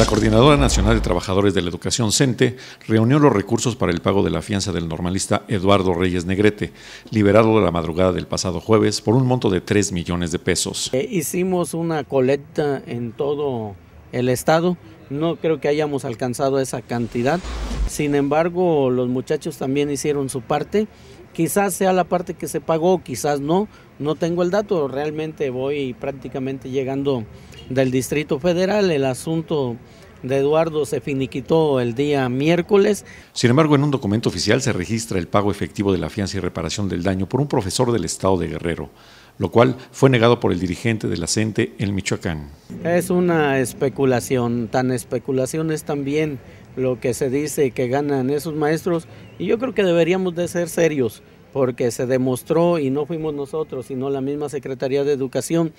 La Coordinadora Nacional de Trabajadores de la Educación CENTE e, reunió los recursos para el pago de la fianza del normalista Eduardo Reyes Negrete, liberado de la madrugada del pasado jueves por un monto de 3 millones de pesos. Eh, hicimos una colecta en todo el estado, no creo que hayamos alcanzado esa cantidad, sin embargo los muchachos también hicieron su parte, quizás sea la parte que se pagó, quizás no, no tengo el dato, realmente voy prácticamente llegando del Distrito Federal. El asunto de Eduardo se finiquitó el día miércoles. Sin embargo, en un documento oficial se registra el pago efectivo de la fianza y reparación del daño por un profesor del estado de Guerrero, lo cual fue negado por el dirigente de la CENTE en Michoacán. Es una especulación, tan especulación es también lo que se dice que ganan esos maestros y yo creo que deberíamos de ser serios porque se demostró y no fuimos nosotros, sino la misma Secretaría de Educación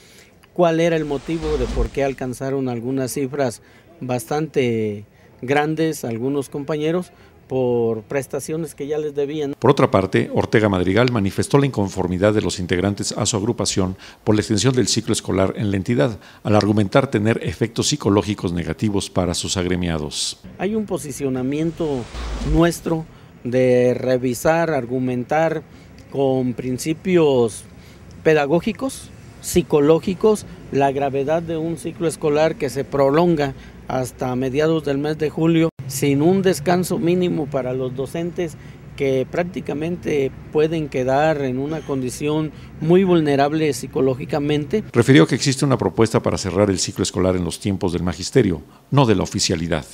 cuál era el motivo de por qué alcanzaron algunas cifras bastante grandes algunos compañeros por prestaciones que ya les debían. Por otra parte, Ortega Madrigal manifestó la inconformidad de los integrantes a su agrupación por la extensión del ciclo escolar en la entidad, al argumentar tener efectos psicológicos negativos para sus agremiados. Hay un posicionamiento nuestro de revisar, argumentar con principios pedagógicos, psicológicos la gravedad de un ciclo escolar que se prolonga hasta mediados del mes de julio sin un descanso mínimo para los docentes que prácticamente pueden quedar en una condición muy vulnerable psicológicamente. Refirió que existe una propuesta para cerrar el ciclo escolar en los tiempos del magisterio, no de la oficialidad.